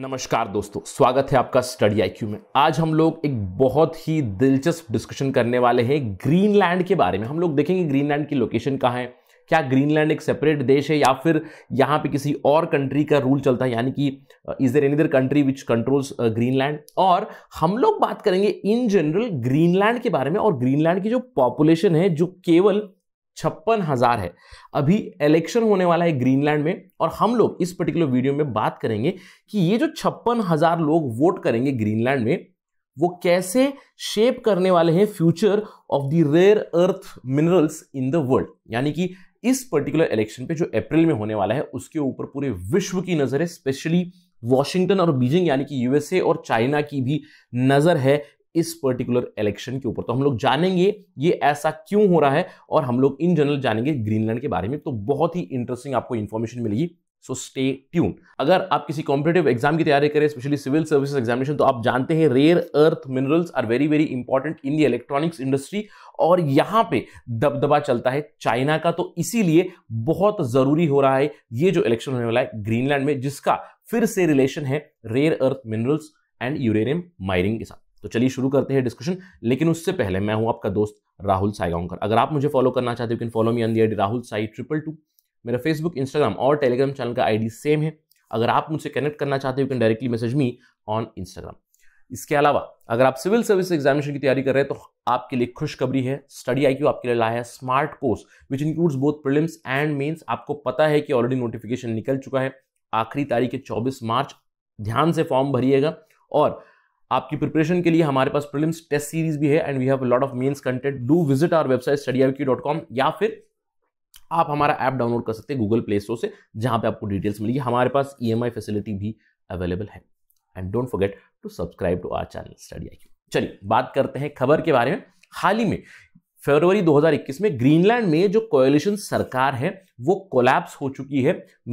नमस्कार दोस्तों स्वागत है आपका स्टडी आई में आज हम लोग एक बहुत ही दिलचस्प डिस्कशन करने वाले हैं ग्रीनलैंड के बारे में हम लोग देखेंगे ग्रीनलैंड की लोकेशन कहाँ है क्या ग्रीनलैंड एक सेपरेट देश है या फिर यहाँ पे किसी और कंट्री का रूल चलता है यानी कि is there any other country which controls Greenland और हम लोग बात करेंगे इन जनरल ग्रीनलैंड के बारे में और ग्रीनलैंड की जो पॉपुलेशन है जो केवल छप्पन हज़ार है अभी इलेक्शन होने वाला है ग्रीनलैंड में और हम लोग इस पर्टिकुलर वीडियो में बात करेंगे कि ये जो छप्पन हज़ार लोग वोट करेंगे ग्रीनलैंड में वो कैसे शेप करने वाले हैं future of the rare earth minerals in the world यानी कि इस पर्टिकुलर इलेक्शन पे जो अप्रैल में होने वाला है उसके ऊपर पूरे विश्व की नज़र है स्पेशली वॉशिंगटन और बीजिंग यानी कि यूएसए और चाइना की भी नज़र है इस पर्टिकुलर इलेक्शन के ऊपर तो हम लोग जानेंगे ये ऐसा क्यों हो रहा है और हम लोग इन जनरल जानेंगे ग्रीनलैंड के बारे में तो बहुत ही इंटरेस्टिंग आपको इन्फॉर्मेशन मिलेगी सो स्टे ट्यून अगर आप किसी कॉम्पिटेटिव एग्जाम की तैयारी करें स्पेशली सिविल सर्विस एग्जामिनेशन तो आप जानते हैं rare earth minerals are very very important in the electronics industry और यहाँ पे दबदबा चलता है चाइना का तो इसीलिए बहुत जरूरी हो रहा है ये जो इलेक्शन होने वाला है ग्रीनलैंड में जिसका फिर से रिलेशन है rare earth minerals and uranium mining के साथ तो चलिए शुरू करते हैं डिस्कशन लेकिन उससे पहले मैं हूं आपका दोस्त राहुल साईगांवकर अगर आप मुझे फॉलो करना चाहते हो can follow me on the I Rahul Sai triple two मेरा फेसबुक इंस्टाग्राम और टेलीग्राम चैनल का आईडी सेम है अगर आप मुझसे कनेक्ट करना चाहते हो can directly message me on Instagram इसके अलावा अगर आप सिविल सर्विस एग्जामिनेशन की तैयारी कर रहे हैं तो आपके लिए खुशखबरी है स्टडी आई आपके लिए लाया है smart course which includes both prelims and mains आपको पता है कि ऑलरेडी नोटिफिकेशन निकल चुका है आखिरी तारीख है 24 मार्च ध्यान से फॉर्म भरिएगा और आपकी प्रिपरेशन के लिए हमारे पास प्रिलिम्स टेस्ट सीरीज भी है and we have lot of mains content do visit our website study या फिर आप हमारा ऐप डाउनलोड कर सकते हैं गूगल प्ले स्टोर से जहां पे आपको डिटेल्स मिलेगी हमारे पास ई e फैसिलिटी भी अवेलेबल है and don't forget to subscribe to our channel study I चलिए बात करते हैं खबर के बारे में हाल ही में फरवरी 2021 में ग्रीनलैंड में जो कोएलिशन सरकार है वो कोलैप्स हो चुकी है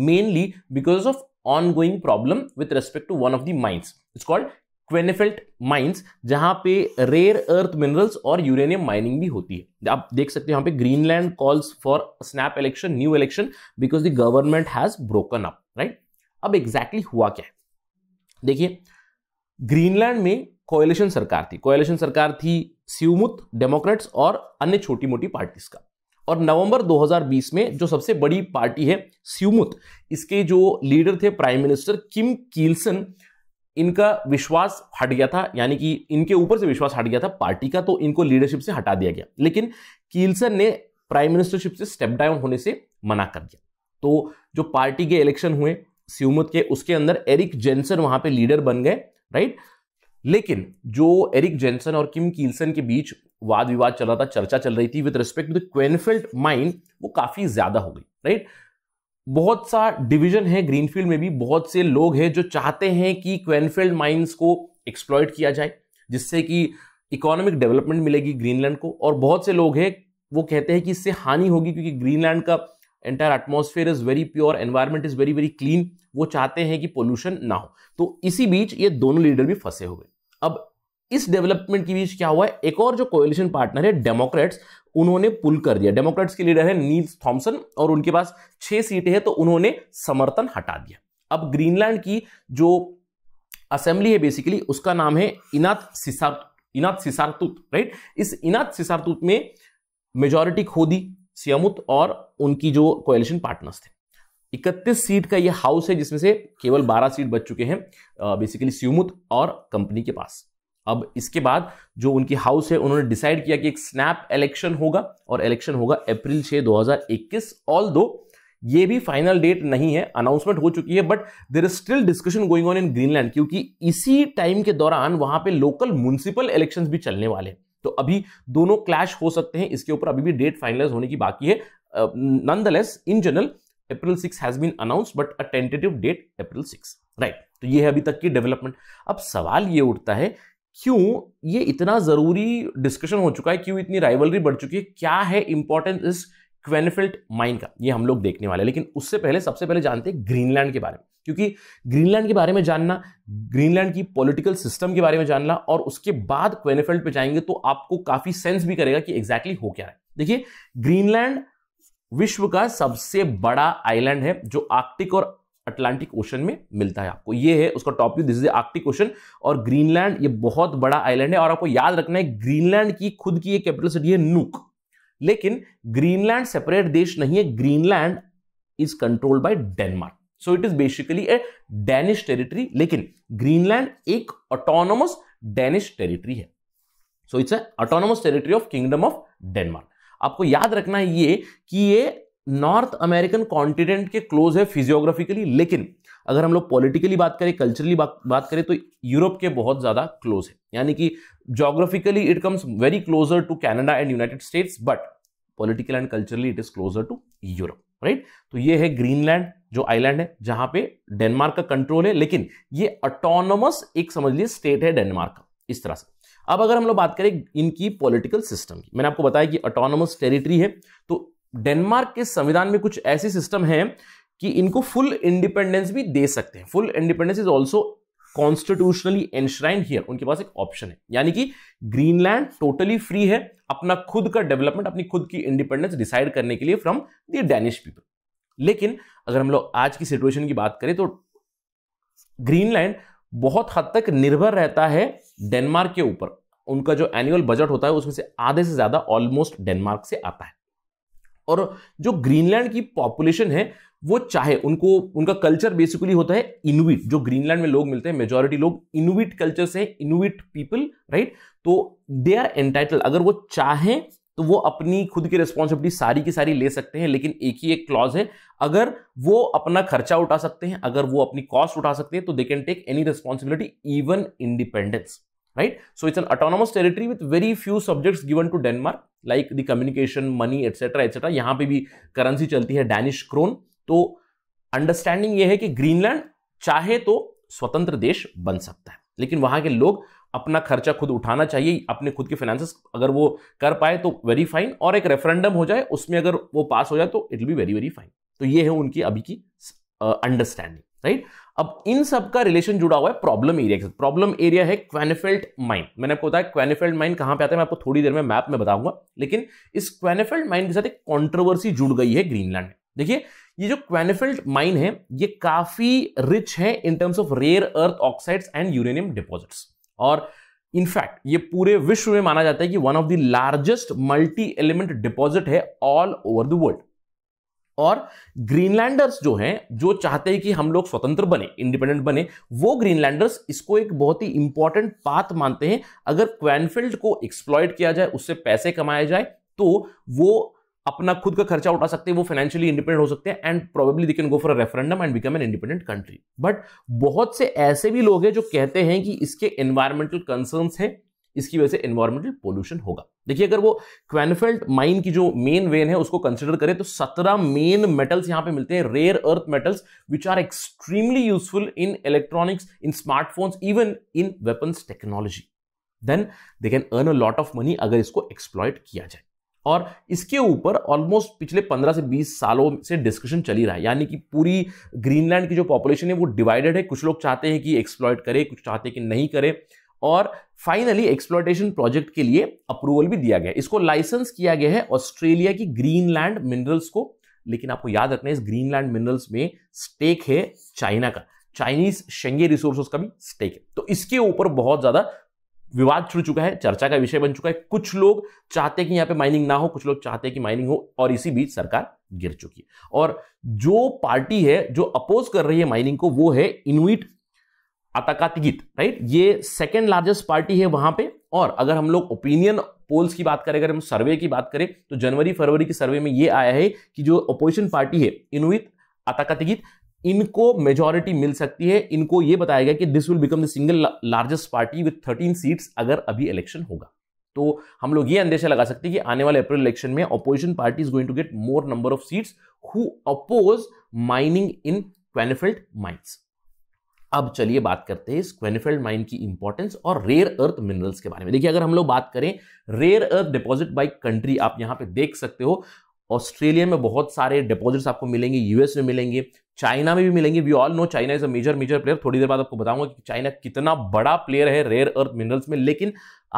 mainly because of ongoing problem with respect to one of the mines. It's called Kvanefjeld mines जहां पे रेयर अर्थ मिनरल्स और यूरेनियम माइनिंग भी होती है आप देख सकते हो यहाँ पे Greenland calls for snap election new election because the government has broken up right अब एग्जैक्टली exactly हुआ क्या है देखिए ग्रीनलैंड में कोएलिशन सरकार थी कोएलिशन सरकार थी सिवमुत डेमोक्रेट्स और अन्य छोटी मोटी पार्टीज का और नवंबर 2020 में जो सबसे बड़ी पार्टी है सिवमुत इसके जो लीडर थे प्राइम मिनिस्टर किम कील्सन इनका विश्वास हट गया था यानी कि इनके ऊपर से विश्वास हट गया था पार्टी का तो इनको लीडरशिप से हटा दिया गया लेकिन कील्सन ने प्राइम मिनिस्टरशिप से स्टेप डाउन होने से मना कर दिया तो जो पार्टी के इलेक्शन हुए सियमत के उसके अंदर एरिक जेंसन वहां पे लीडर बन गए राइट लेकिन जो एरिक जेंसन और किम कील्सन के बीच वाद विवाद चल रहा था चर्चा चल रही थी with respect to the Kvanefjeld mine वो काफी ज्यादा हो गई राइट बहुत सा डिवीजन है ग्रीनफील्ड में भी बहुत से लोग हैं जो चाहते हैं कि क्वेनफील्ड माइंस को एक्सप्लॉयट किया जाए जिससे कि इकोनॉमिक डेवलपमेंट मिलेगी ग्रीनलैंड को और बहुत से लोग हैं वो कहते हैं कि इससे हानि होगी क्योंकि ग्रीनलैंड का entire atmosphere is very pure environment is very very clean वो चाहते हैं कि पोल्यूशन ना हो तो इसी बीच ये दोनों लीडर भी फंसे हुए अब इस डेवलपमेंट के बीच क्या हुआ है एक और जो कोएलिशन पार्टनर है डेमोक्रेट्स उन्होंने पुल कर दिया डेमोक्रेट्स के लीडर है नील थॉम्सन और उनके पास छह सीटें हैं तो उन्होंने समर्थन हटा दिया अब ग्रीनलैंड की जो असेंबली है बेसिकली उसका नाम है इनाथ सिसार इनाथ सिसारतूत राइट इस इनाथ सिसारतूत में मेजोरिटी खो दी सियामुत और उनकी जो कोएलिशन पार्टनर्स थे 31 सीट का ये हाउस है जिसमें से केवल 12 सीट बच चुके हैं बेसिकली सियमुत और कंपनी के पास अब इसके बाद जो उनकी हाउस है उन्होंने डिसाइड किया कि एक स्नैप इलेक्शन होगा और इलेक्शन होगा अप्रैल छः 2021 ऑल दो ये भी फाइनल डेट नहीं है अनाउंसमेंट हो चुकी है but there is still discussion going on in Greenland क्योंकि इसी टाइम के दौरान वहां पे लोकल म्यूनसिपल इलेक्शंस भी चलने वाले हैं तो अभी दोनों क्लैश हो सकते हैं इसके ऊपर अभी भी डेट फाइनलाइज होने की बाकी है nonetheless in general April six has been announce but a tentative date April six right तो ये है अभी तक की डेवलपमेंट अब सवाल ये उठता है क्यों ये इतना ज़रूरी डिस्कशन हो चुका है क्यों इतनी राइवलरी बढ़ चुकी है क्या है इंपॉर्टेंस इस क्वेनफिल्ट माइन का ये हम लोग देखने वाले हैं लेकिन उससे पहले सबसे पहले जानते हैं ग्रीनलैंड के बारे में क्योंकि ग्रीनलैंड के बारे में जानना ग्रीनलैंड की पॉलिटिकल सिस्टम के बारे में जानना और उसके बाद क्वेनेफेल्ड पे जाएंगे तो आपको काफ़ी सेंस भी करेगा कि एग्जैक्टली exactly हो क्या है देखिए ग्रीनलैंड विश्व का सबसे बड़ा आइलैंड है जो आर्कटिक और अटलांटिक ओशन में मिलता है आपको ये है उसका top view this is Arctic Ocean और ग्रीनलैंड ये बहुत बड़ा आइलैंड है और आपको याद रखना है ग्रीनलैंड की खुद की एक कैपिटल सिटी है नूक लेकिन ग्रीनलैंड सेपरेट देश नहीं है Greenland is controlled by Denmark so it is basically a Danish territory लेकिन ग्रीनलैंड एक ऑटोनोमस डेनिश टेरिटरी है so it's autonomous territory of kingdom of Denmark आपको याद रखना है ये कि ये नॉर्थ अमेरिकन कॉन्टिनेंट के क्लोज है फिजियोग्राफिकली लेकिन अगर हम लोग पॉलिटिकली बात करें कल्चरली बात, करें तो यूरोप के बहुत ज़्यादा क्लोज है यानी कि geographically it comes very closer to Canada and United States but political and culturally it is closer to Europe right तो ये है ग्रीनलैंड जो आइलैंड है जहां पे डेनमार्क का कंट्रोल है लेकिन ये ऑटोनोमस एक समझ लिए स्टेट है डेनमार्क का इस तरह से अब अगर हम लोग बात करें इनकी पॉलिटिकल सिस्टम की मैंने आपको बताया कि ऑटोनोमस टेरिटरी है तो डेनमार्क के संविधान में कुछ ऐसे सिस्टम है कि इनको फुल इंडिपेंडेंस भी दे सकते हैं full independence is also constitutionally enshrine here उनके पास एक ऑप्शन है यानी कि ग्रीनलैंड टोटली फ्री है अपना खुद का डेवलपमेंट अपनी खुद की इंडिपेंडेंस डिसाइड करने के लिए फ्रॉम द डेनिश पीपल लेकिन अगर हम लोग आज की सिचुएशन की बात करें तो ग्रीनलैंड बहुत हद तक निर्भर रहता है डेनमार्क के ऊपर उनका जो एनुअल बजट होता है उसमें से आधे से ज्यादा ऑलमोस्ट डेनमार्क से आता है और जो ग्रीनलैंड की पॉपुलेशन है वो चाहे उनको उनका कल्चर बेसिकली होता है इनविट जो ग्रीनलैंड में लोग मिलते हैं मेजोरिटी लोग इनविट कल्चर से इनविट पीपल राइट तो दे आर एंटाइटल अगर वो चाहें तो वो अपनी खुद की रिस्पॉन्सिबिलिटी सारी की सारी ले सकते हैं लेकिन एक ही एक क्लॉज है अगर वो अपना खर्चा उठा सकते हैं अगर वो अपनी कॉस्ट उठा सकते हैं तो they can take any responsibility even independence right so it's an autonomous territory with very few subjects given to Denmark like the communication money etcetera etcetera यहाँ पे भी करेंसी चलती है डैनिश क्रोन तो अंडरस्टैंडिंग ये है कि ग्रीनलैंड चाहे तो स्वतंत्र देश बन सकता है लेकिन वहां के लोग अपना खर्चा खुद उठाना चाहिए अपने खुद के फाइनेंस अगर वो कर पाए तो वेरी फाइन और एक रेफरेंडम हो जाए उसमें अगर वो पास हो जाए तो it will be very very fine तो ये है उनकी अभी की अंडरस्टैंडिंग uh, राइट right? अब इन सब का रिलेशन जुड़ा हुआ है प्रॉब्लम एरिया के साथ प्रॉब्लम एरिया है क्वेनेफेल्ट माइन मैंने आपको बताया क्वेनेफेल्ट माइन कहां पे आता है मैं आपको थोड़ी देर में मैप में बताऊंगा लेकिन इस क्वेनेफेल्ट माइन के साथ एक कंट्रोवर्सी जुड़ गई है ग्रीनलैंड में देखिए ये जो क्वेनेफेल्ट माइन है ये काफी रिच है in terms of rare earth oxides and uranium deposits और इनफैक्ट ये पूरे विश्व में माना जाता है कि one of the largest multi element deposit है ऑल ओवर द वर्ल्ड और ग्रीनलैंडर्स जो हैं जो चाहते हैं कि हम लोग स्वतंत्र बने इंडिपेंडेंट बने वो ग्रीनलैंडर्स इसको एक बहुत ही इंपॉर्टेंट पाथ मानते हैं अगर क्वैनफील्ड को एक्सप्लॉयट किया जाए उससे पैसे कमाए जाए तो वो अपना खुद का खर्चा उठा सकते हैं वो फाइनेंशियली इंडिपेंडेंट हो सकते हैं and probably they can go for a referendum and become an independent country but बहुत से ऐसे भी लोग हैं जो कहते हैं कि इसके एनवायरमेंटल कंसर्न्स हैं इसकी वजह से एनवायरमेंटल पोल्यूशन होगा देखिए अगर वो क्वेनफेल्ट माइन की जो मेन वेन है उसको कंसिडर करें तो सत्रह मेन मेटल्स यहां पे मिलते हैं rare earth metals which are extremely useful in electronics in smartphones even in weapons technology then they can earn a lot of money अगर इसको एक्सप्लॉयट किया जाए और इसके ऊपर ऑलमोस्ट पिछले 15 से 20 सालों से डिस्कशन चली रहा है यानी कि पूरी ग्रीनलैंड की जो पॉपुलेशन है वो डिवाइडेड है कुछ लोग चाहते हैं कि एक्सप्लॉयट करे कुछ चाहते हैं कि नहीं करे और फाइनली एक्सप्लोटेशन प्रोजेक्ट के लिए अप्रूवल भी दिया गया इसको लाइसेंस किया गया है ऑस्ट्रेलिया की ग्रीन लैंड मिनरल्स को लेकिन आपको याद रखना है इस लैंड मिनरल्स में स्टेक है चाइना का चाइनीज शेंगे रिसोर्स का भी स्टेक है तो इसके ऊपर बहुत ज्यादा विवाद छुड़ चुका है चर्चा का विषय बन चुका है कुछ लोग चाहते हैं कि यहाँ पे माइनिंग ना हो कुछ लोग चाहते हैं कि माइनिंग हो और इसी बीच सरकार गिर चुकी है और जो पार्टी है जो अपोज कर रही है माइनिंग को वो है इनविट अताकातगित राइट ये सेकेंड लार्जेस्ट पार्टी है वहां पे और अगर हम लोग ओपिनियन पोल्स की बात करें अगर हम सर्वे की बात करें तो जनवरी फरवरी के सर्वे में ये आया है कि जो अपोजिशन पार्टी है इनुवित अताकातगित इनको मेजोरिटी मिल सकती है इनको ये बताया गया कि this will become the single largest party with thirteen seats अगर अभी इलेक्शन होगा तो हम लोग ये अंदेशा लगा सकते हैं कि आने वाले अप्रैल इलेक्शन में opposition party is going to get more number of seats who oppose mining in Kvanefjeld mines अब चलिए बात करते हैं स्क्वेनिफेल्ड माइन की इंपॉर्टेंस और रेयर अर्थ मिनरल्स के बारे में देखिए अगर हम लोग बात करें rare earth deposit by country आप यहाँ पे देख सकते हो ऑस्ट्रेलिया में बहुत सारे डिपॉजिट्स आपको मिलेंगे यूएस में मिलेंगे चाइना में भी मिलेंगे we all know China is a major major player थोड़ी देर बाद आपको बताऊंगा कि चाइना कितना बड़ा प्लेयर है रेयर अर्थ मिनरल्स में लेकिन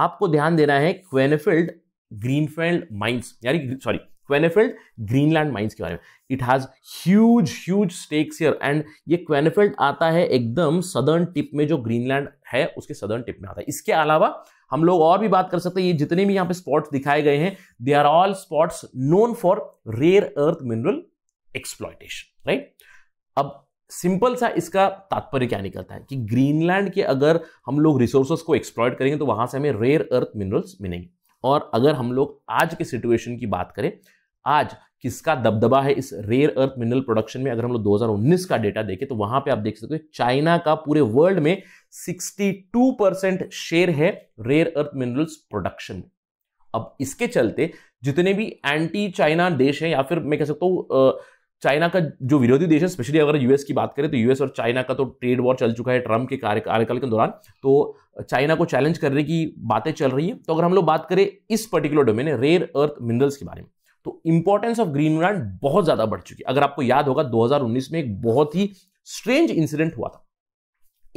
आपको ध्यान देना है क्वेनिफील्ड ग्रीनफील्ड माइंस यानी सॉरी क्वेनेफेल्ड ग्रीनलैंड माइंस के बारे में it has huge huge stakes here and ये क्वेनेफेल्ड आता है एकदम सदर्न टिप में जो ग्रीनलैंड है उसके सदर्न टिप में आता है इसके अलावा हम लोग और भी बात कर सकते हैं ये जितने भी यहाँ पे स्पॉट्स दिखाए गए हैं they are all spots known for rare earth mineral exploitation right अब सिंपल सा इसका तात्पर्य क्या निकलता है कि ग्रीनलैंड के अगर हम लोग रिसोर्सेस को एक्सप्लॉयट करेंगे तो वहां से हमें रेयर अर्थ मिनरल्स मिलेंगे और अगर हम लोग आज के सिचुएशन की बात करें आज किसका दबदबा है इस रेयर अर्थ मिनरल प्रोडक्शन में अगर हम लोग 2019 का डेटा देखें तो वहां पे आप देख सकते हो चाइना का पूरे वर्ल्ड में 62 परसेंट शेयर है रेयर अर्थ मिनरल्स प्रोडक्शन में अब इसके चलते जितने भी एंटी चाइना देश हैं या फिर मैं कह सकता हूँ चाइना का जो विरोधी देश है स्पेशली अगर यूएस की बात करें तो यूएस और चाइना का तो ट्रेड वॉर चल चुका है ट्रंप के कार्यकाल के दौरान तो चाइना को चैलेंज करने की बातें चल रही है तो अगर हम लोग बात करें इस particular domain rare earth minerals के बारे में तो इंपॉर्टेंस ऑफ ग्रीन लैंड बहुत ज्यादा बढ़ चुकी है अगर आपको याद होगा 2019 में एक बहुत ही स्ट्रेंज इंसिडेंट हुआ था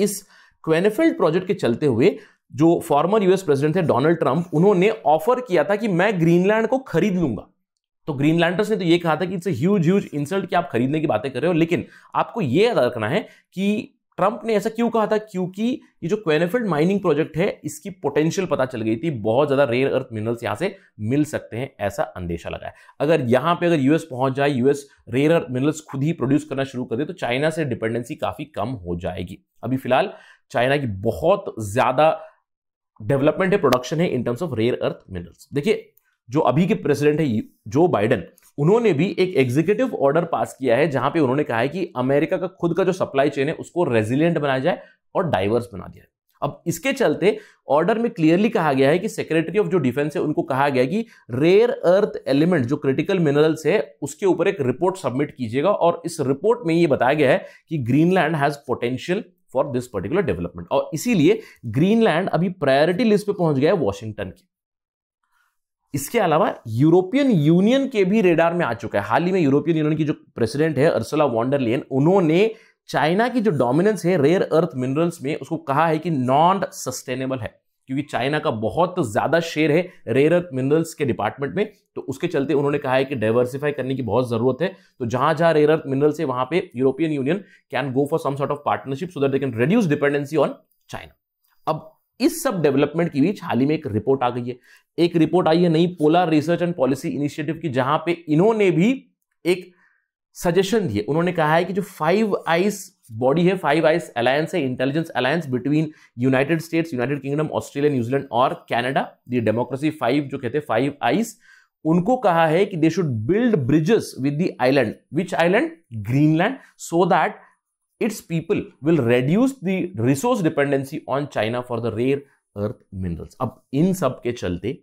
इस क्वेनेफील्ड प्रोजेक्ट के चलते हुए जो फॉर्मर यूएस प्रेसिडेंट थे डोनाल्ड ट्रंप उन्होंने ऑफर किया था कि मैं ग्रीनलैंड को खरीद लूंगा तो ग्रीनलैंडर्स ने तो यह कहा था कि इट्स ह्यूज ह्यूज इंसल्ट कि आप खरीदने की बातें कर रहे हो लेकिन आपको यह याद रखना है कि ट्रंप ने ऐसा क्यों कहा था क्योंकि ये जो क्वेनेफिल्ड माइनिंग प्रोजेक्ट है इसकी पोटेंशियल पता चल गई थी बहुत ज़्यादा रेयर अर्थ मिनरल्स यहाँ से मिल सकते हैं ऐसा अंदेशा लगाया अगर यहाँ पे अगर यूएस पहुंच जाए यूएस रेयर अर्थ मिनरल्स खुद ही प्रोड्यूस करना शुरू कर दे तो चाइना से डिपेंडेंसी काफ़ी कम हो जाएगी अभी फिलहाल चाइना की बहुत ज़्यादा डेवलपमेंट है प्रोडक्शन है in terms of rare earth minerals देखिए जो अभी के प्रेसिडेंट है जो बाइडन उन्होंने भी एक एग्जीक्यूटिव ऑर्डर पास किया है जहां पे उन्होंने कहा है कि अमेरिका का खुद का जो सप्लाई चेन है उसको रेजिलियंट बनाया जाए और डाइवर्स बना दिया जाए अब इसके चलते ऑर्डर में क्लियरली कहा गया है कि सेक्रेटरी ऑफ जो डिफेंस है उनको कहा गया कि रेयर अर्थ एलिमेंट जो क्रिटिकल मिनरल्स है उसके ऊपर एक रिपोर्ट सबमिट कीजिएगा और इस रिपोर्ट में ये बताया गया है कि Greenland has potential for this particular development और इसीलिए ग्रीनलैंड अभी प्रायोरिटी लिस्ट पे पहुंच गया है वॉशिंगटन की इसके अलावा यूरोपियन यूनियन के भी रेडार में आ चुका है हाल ही में यूरोपियन यूनियन की जो प्रेसिडेंट है अर्सला वॉन्डरलियन उन्होंने चाइना की जो डोमिनेंस है रेयर अर्थ मिनरल्स में उसको कहा है कि नॉन सस्टेनेबल है क्योंकि चाइना का बहुत ज़्यादा शेयर है रेयर अर्थ मिनरल्स के डिपार्टमेंट में तो उसके चलते उन्होंने कहा है कि डाइवर्सिफाई करने की बहुत ज़रूरत है तो जहां जहां रेयर अर्थ मिनरल्स है वहां पे European Union can go for some sort of partnership so that they can reduce dependency on China अब इस सब डेवलपमेंट के बीच हाल ही में एक रिपोर्ट आ गई है एक रिपोर्ट आई है नई polar research and policy initiative की जहां पे इन्होंने भी एक सजेशन दिए उन्होंने कहा है कि जो फाइव आइस बॉडी है फाइव आइस अलायंस है intelligence alliance between United States United Kingdom Australia New Zealand और कैनेडा दी डेमोक्रेसी फाइव जो कहते हैं फाइव आइस उनको कहा है कि they should build bridges with the island which island Greenland so that its people will reduce the resource dependency on China for the rare earth minerals. अब इन सब के चलते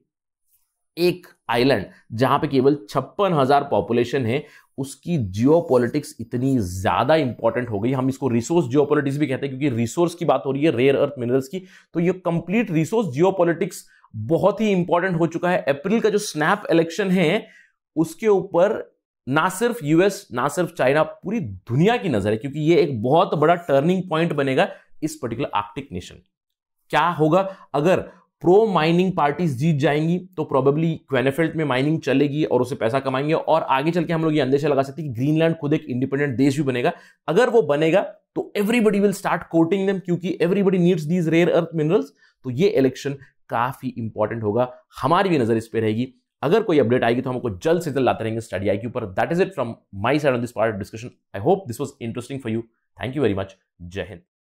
एक आइलैंड जहां पे केवल छप्पन हजार पॉपुलेशन है उसकी जियोपॉलिटिक्स इतनी ज्यादा इंपॉर्टेंट हो गई हम इसको रिसोर्स जियोपॉलिटिक्स भी कहते हैं क्योंकि रिसोर्स की बात हो रही है रेयर अर्थ मिनरल्स की तो ये कंप्लीट रिसोर्स जियोपॉलिटिक्स बहुत ही इंपॉर्टेंट हो चुका है अप्रैल का जो स्नैप इलेक्शन है उसके ऊपर ना सिर्फ यूएस ना सिर्फ चाइना पूरी दुनिया की नजर है क्योंकि ये एक बहुत बड़ा टर्निंग पॉइंट बनेगा इस पर्टिकुलर आर्टिक नेशन क्या होगा अगर प्रो माइनिंग पार्टीज जीत जाएंगी तो प्रोबेबली क्वेनेफेल्ट में माइनिंग चलेगी और उसे पैसा कमाएंगे और आगे चल के हम लोग ये अंदेशा लगा सकते हैं कि ग्रीनलैंड खुद एक इंडिपेंडेंट देश भी बनेगा अगर वो बनेगा तो everybody will start courting them क्योंकि everybody needs these rare earth minerals तो ये इलेक्शन काफी इंपॉर्टेंट होगा हमारी भी नजर इस पर रहेगी अगर कोई अपडेट आएगी तो हम आपको जल्द से जल्द लाते रहेंगे स्टडी आई के ऊपर that is it from my side on this part discussion I hope this was interesting for you thank you very much जय हिंद